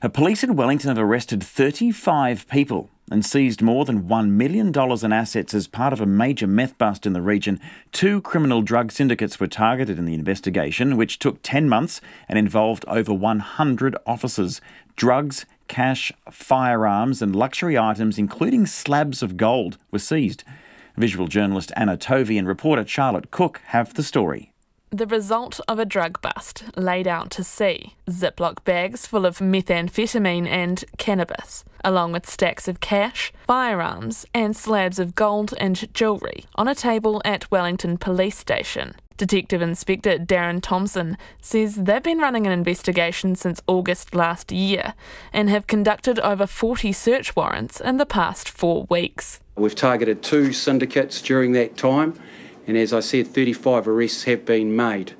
Police in Wellington have arrested 35 people and seized more than $1 million in assets as part of a major meth bust in the region. Two criminal drug syndicates were targeted in the investigation, which took 10 months and involved over 100 officers. Drugs, cash, firearms, and luxury items, including slabs of gold, were seized. Visual journalist Anna Tovey and reporter Charlotte Cook have the story the result of a drug bust laid out to sea Ziploc bags full of methamphetamine and cannabis, along with stacks of cash, firearms, and slabs of gold and jewellery on a table at Wellington Police Station. Detective Inspector Darren Thompson says they've been running an investigation since August last year and have conducted over 40 search warrants in the past four weeks. We've targeted two syndicates during that time and as I said, 35 arrests have been made.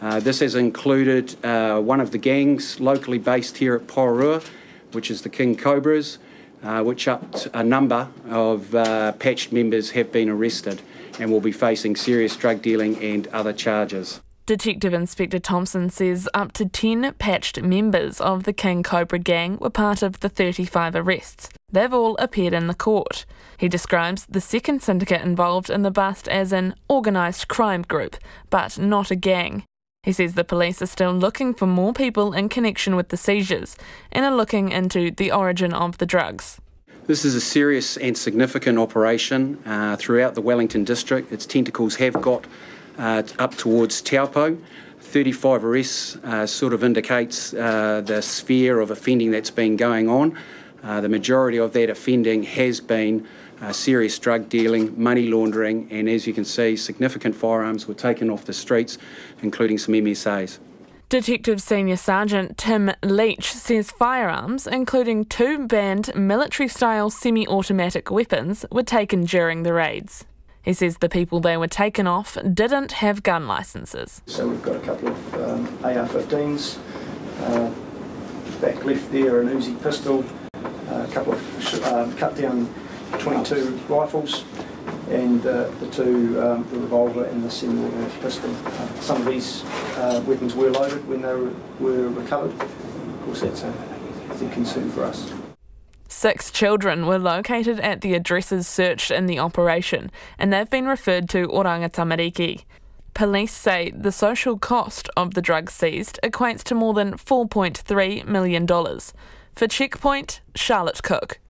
Uh, this has included uh, one of the gangs locally based here at Porua, which is the King Cobras, uh, which up a number of uh, patched members have been arrested and will be facing serious drug dealing and other charges. Detective Inspector Thompson says up to 10 patched members of the King Cobra gang were part of the 35 arrests. They've all appeared in the court. He describes the second syndicate involved in the bust as an organised crime group, but not a gang. He says the police are still looking for more people in connection with the seizures and are looking into the origin of the drugs. This is a serious and significant operation uh, throughout the Wellington district. Its tentacles have got uh, up towards Taupo. 35 arrests uh, sort of indicates uh, the sphere of offending that's been going on. Uh, the majority of that offending has been uh, serious drug dealing, money laundering, and as you can see, significant firearms were taken off the streets, including some MSAs. Detective Senior Sergeant Tim Leach says firearms, including two banned military style semi automatic weapons, were taken during the raids. He says the people they were taken off didn't have gun licences. So we've got a couple of um, AR 15s, uh, back left there, an Uzi pistol, a couple of uh, cut down 22 rifles and uh, the two, um, the revolver and the semi-automatic uh, pistol. Uh, some of these uh, weapons were loaded when they were, were recovered. Of course, that's a, big concern for us. Six children were located at the addresses searched in the operation, and they've been referred to Oranga Tamariki. Police say the social cost of the drugs seized equates to more than $4.3 million. For checkpoint, Point, Charlotte Cook.